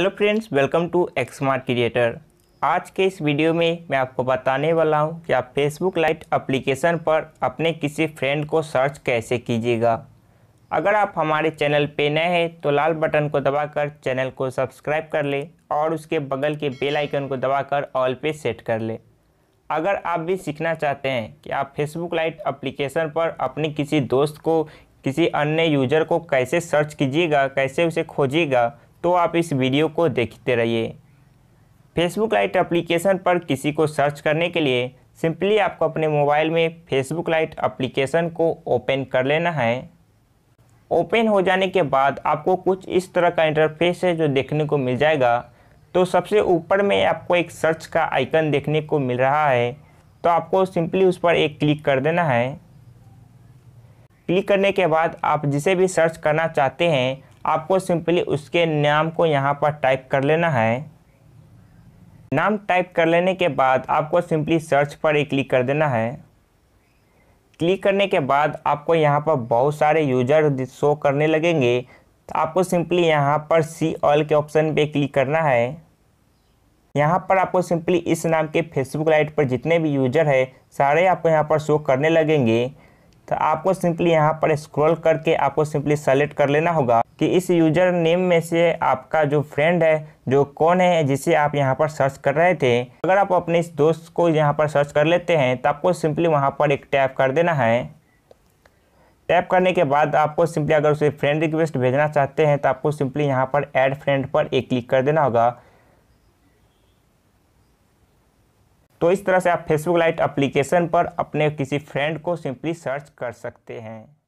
hello friends welcome to Xmart creator आज के इस वीडियो में मैं आपको बताने वाला हूं कि आप फेसबुक लाइट एप्लीकेशन पर अपने किसी फ्रेंड को सर्च कैसे कीजिएगा अगर आप हमारे चैनल पे नए हैं तो लाल बटन को दबाकर चैनल को सब्सक्राइब कर लें और उसके बगल के बेल आइकन को दबाकर ऑल पे सेट कर लें अगर आप भी सीखना चाहते हैं कि आप फेसबुक लाइट एप्लीकेशन पर अपने किसी दोस्त को किसी अन्य यूजर को कैसे सर्च कीजिएगा कैसे उसे खोजिएगा तो आप इस वीडियो को देखते रहिए फेसबुक लाइट एप्लीकेशन पर किसी को सर्च करने के लिए सिंपली आपको अपने मोबाइल में फेसबुक लाइट एप्लीकेशन को ओपन कर लेना है ओपन हो जाने के बाद आपको कुछ इस तरह का इंटरफेस है जो देखने को मिल जाएगा तो सबसे ऊपर में आपको एक सर्च का आइकन देखने को मिल रहा है तो आपको सिंपली उस पर एक क्लिक कर देना है क्लिक करने के बाद आप जिसे भी सर्च करना चाहते हैं आपको सिंपली उसके नाम को यहाँ पर टाइप कर लेना है नाम टाइप कर लेने के बाद आपको सिंपली सर्च पर ही क्लिक कर देना है क्लिक करने के बाद आपको यहाँ पर बहुत सारे यूजर शो करने लगेंगे तो आपको सिंपली यहाँ पर सी ऑल के ऑप्शन पे क्लिक करना है यहाँ पर आपको सिंपली इस नाम के फेसबुक लाइट पर जितने भी यूजर है सारे आपको यहाँ पर शो करने लगेंगे तो आपको सिंपली यहाँ पर स्क्रॉल करके आपको सिंपली सेलेक्ट कर लेना होगा कि इस यूज़र नेम में से आपका जो फ्रेंड है जो कौन है जिसे आप यहाँ पर सर्च कर रहे थे अगर आप अपने इस दोस्त को यहाँ पर सर्च कर लेते हैं तो आपको सिंपली वहाँ पर एक टैप कर देना है टैप करने के बाद आपको सिंपली अगर उसे फ्रेंड रिक्वेस्ट भेजना चाहते हैं तो आपको सिंपली यहाँ पर एड फ्रेंड पर एक क्लिक कर देना होगा तो इस तरह से आप फेसबुक लाइट एप्लीकेशन पर अपने किसी फ्रेंड को सिंपली सर्च कर सकते हैं